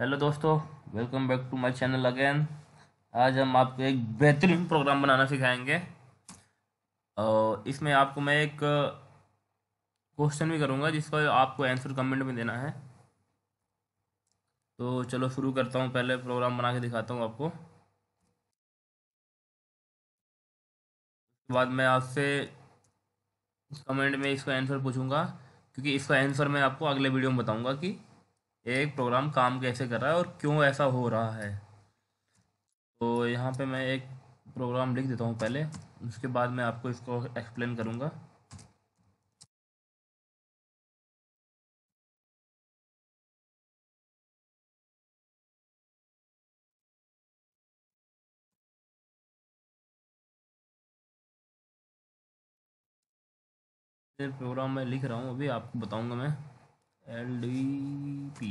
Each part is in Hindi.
हेलो दोस्तों welcome back to my channel again आज हम आपको एक बेहतरीन प्रोग्राम बनाना सिखाएंगे और इसमें आपको मैं एक क्वेश्चन भी करूँगा जिसका आपको आंसर कमेंट में देना है तो चलो शुरू करता हूँ पहले प्रोग्राम बना के दिखाता हूँ आपको उसके बाद मैं आपसे कमेंट में इसका आंसर पूछूंगा क्योंकि इसका आंसर मैं आपको अगले वीडियो में बताऊँगा कि एक प्रोग्राम काम कैसे कर रहा है और क्यों ऐसा हो रहा है तो यहाँ पे मैं एक प्रोग्राम लिख देता हूँ पहले उसके बाद मैं आपको इसको एक्सप्लेन करूँगा प्रोग्राम मैं लिख रहा हूँ अभी आपको बताऊंगा मैं L D P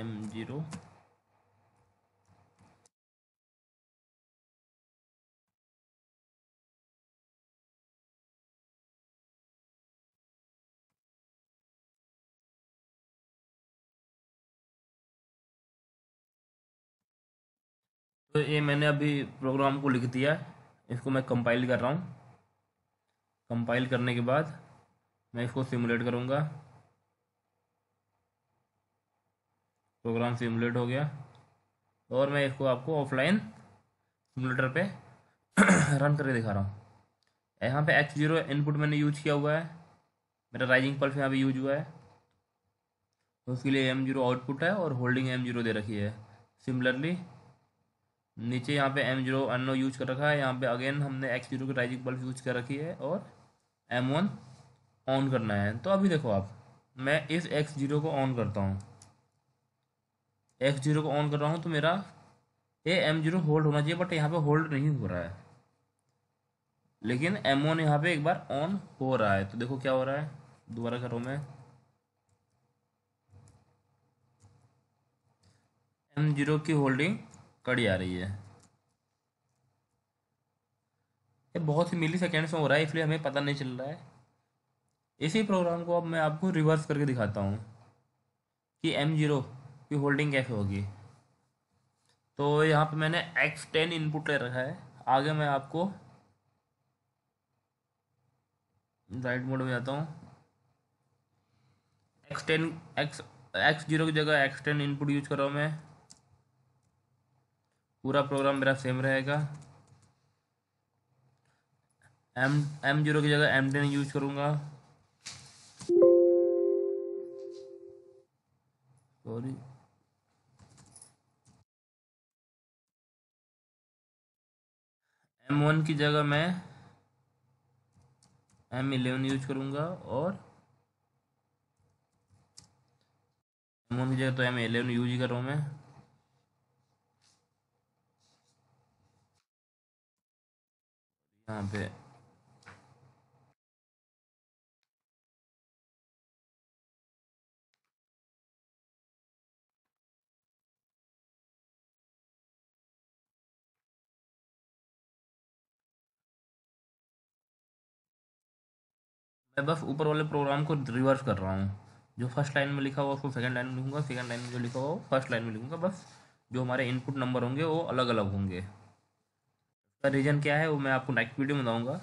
M zero तो ये मैंने अभी प्रोग्राम को लिख दिया इसको मैं कंपाइल कर रहा हूँ कंपाइल करने के बाद मैं इसको सिमुलेट करूँगा प्रोग्राम सिमुलेट हो गया और मैं इसको आपको ऑफलाइन सिमुलेटर पे रन करके दिखा रहा हूँ यहाँ पे एक्स जीरो इनपुट मैंने यूज किया हुआ है मेरा राइजिंग पल्स यहाँ पे यूज हुआ है तो उसके लिए एम जीरो आउटपुट है और होल्डिंग एम जीरो दे रखी है सिमिलरली नीचे यहाँ पे एम जीरो अनो यूज कर रखा है यहाँ पे अगेन हमने एक्स जीरो की राइजिंग पल्स यूज कर रखी है और एम वन ऑन करना है तो अभी देखो आप मैं इस एक्स जीरो को ऑन करता हूँ एक्स जीरो को ऑन कर रहा हूँ तो मेरा ए एम जीरो होल्ड होना चाहिए बट यहाँ पे होल्ड नहीं हो रहा है लेकिन एम वन यहाँ पे एक बार ऑन हो रहा है तो देखो क्या हो रहा है दोबारा करो मैं एम जीरो की होल्डिंग कड़ी आ रही है ये बहुत ही मिली सेकेंड्स में हो रहा है इसलिए हमें पता नहीं चल रहा है इसी प्रोग्राम को अब मैं आपको रिवर्स करके दिखाता हूँ कि एम जीरो की होल्डिंग कैसे होगी तो यहाँ पे मैंने एक्स टेन इनपुट ले रखा है आगे मैं आपको राइट मोड में जाता हूँ X ten X X zero की जगह एक्स टेन इनपुट यूज कर रहा हूँ मैं पूरा प्रोग्राम मेरा सेम रहेगा एम एम जीरो की जगह एम टेन यूज करूँगा Sorry. M1 की जगह मैं M11 यूज करूंगा और M1 की जगह तो M11 यूज ही कर रहा हूं मैं यहाँ पे मैं बस ऊपर वाले प्रोग्राम को रिवर्स कर रहा हूँ जो फर्स्ट लाइन में लिखा हुआ उसको सेकंड लाइन में लिखूंगा सेकंड लाइन में जो लिखा हुआ वो फर्स्ट लाइन में लिखूंगा बस जो हमारे इनपुट नंबर होंगे वो अलग अलग होंगे उसका रीज़न क्या है वो मैं आपको नेक्स्ट वीडियो में बताऊँगा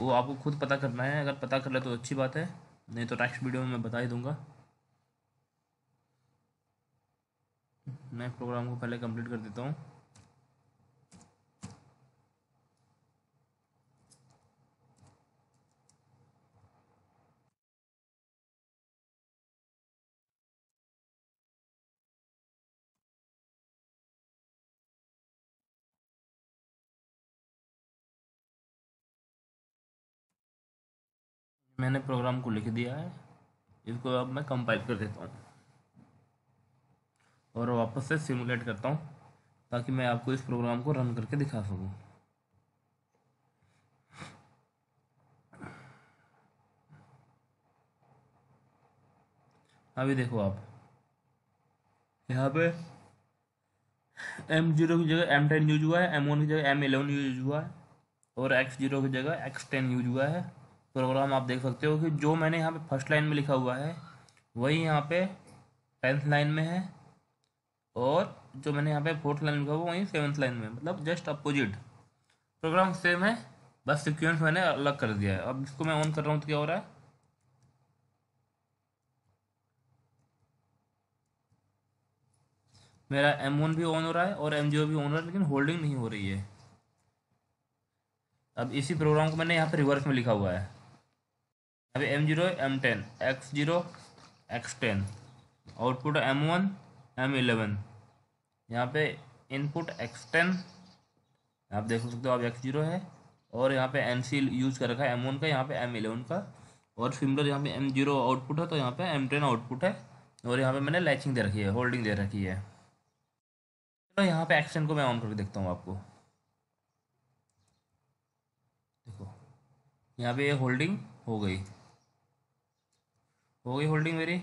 वो आपको खुद पता करना है अगर पता कर ले तो अच्छी बात है नहीं तो नेक्स्ट वीडियो में मैं बता ही दूँगा मैं प्रोग्राम को पहले कंप्लीट कर देता हूँ मैंने प्रोग्राम को लिख दिया है इसको अब मैं कंपाइल कर देता हूँ और वापस से सिमुलेट करता हूँ ताकि मैं आपको इस प्रोग्राम को रन करके दिखा सकूँ अभी देखो आप यहाँ पे एम जीरो की जगह एम टेन यूज हुआ है एम वन की जगह एम एलेवन यूज हुआ है और एक्स जीरो की जगह एक्स टेन यूज हुआ है प्रोग्राम आप देख सकते हो कि जो मैंने यहाँ पे फर्स्ट लाइन में लिखा हुआ है वही यहाँ पे टेंथ लाइन में है और जो मैंने यहाँ पे फोर्थ लाइन लिखा हुआ वही सेवन्थ लाइन में मतलब जस्ट अपोजिट प्रोग्राम सेम है बस सिक्वेंस मैंने अलग कर दिया है अब इसको मैं ऑन कर रहा हूँ तो क्या हो रहा है मेरा एम वन भी ऑन हो रहा है और एम जीरो भी ऑन हो रहा है लेकिन होल्डिंग नहीं हो रही है अब इसी प्रोग्राम को मैंने यहाँ पर रिवर्स में लिखा हुआ है अभी M zero M ten X zero X ten output M one M eleven यहाँ पे इनपुट एक्स टेन आप देख सकते हो आप एक्स जीरो है और यहाँ पे एन सी यूज़ कर रखा है एम वन का यहाँ पे एम इलेवन का और सिमिलर यहाँ पे एम जीरो आउटपुट है तो यहाँ पे एम टेन आउटपुट है और यहाँ पे मैंने लैचिंग दे रखी है होल्डिंग दे रखी है तो यहाँ पे एक्सटेन को मैं ऑन करके देखता हूँ आपको देखो यहाँ पे ये होल्डिंग हो गई हो गई होल्डिंग मेरी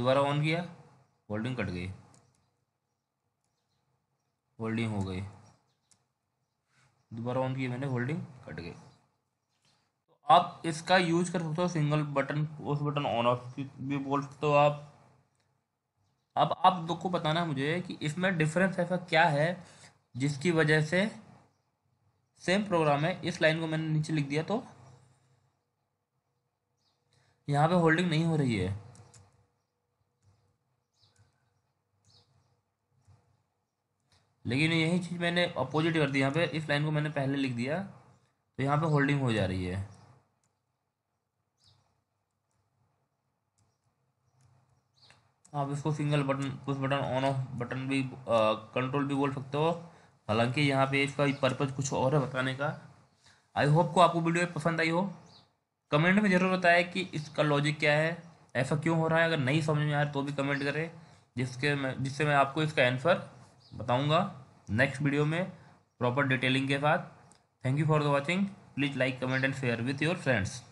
दोबारा ऑन किया होल्डिंग कट गई होल्डिंग हो गई दोबारा ऑन किया मैंने होल्डिंग कट गई तो आप इसका यूज कर सकते हो सिंगल बटन उस बटन ऑन ऑफ भी बोल सकते हो आप अब आप लोग को बताना मुझे कि इसमें डिफरेंस ऐसा क्या है जिसकी वजह से सेम प्रोग्राम है इस लाइन को मैंने नीचे लिख दिया तो यहाँ पे होल्डिंग नहीं हो रही है लेकिन यही चीज़ मैंने अपोजिट कर दी यहाँ पे इस लाइन को मैंने पहले लिख दिया तो यहाँ पे होल्डिंग हो जा रही है आप इसको single button push button on off button भी आ, कंट्रोल भी बोल सकते हो हालांकि यहाँ पे इसका पर्पज़ कुछ और है बताने का आई होप को आपको वीडियो पसंद आई हो कमेंट में ज़रूर बताएं कि इसका लॉजिक क्या है ऐसा क्यों हो रहा है अगर नहीं समझ में आए तो भी कमेंट करें जिसके मैं जिससे मैं आपको इसका आंसर बताऊंगा नेक्स्ट वीडियो में प्रॉपर डिटेलिंग के साथ thank you for the watching please like comment and share with your friends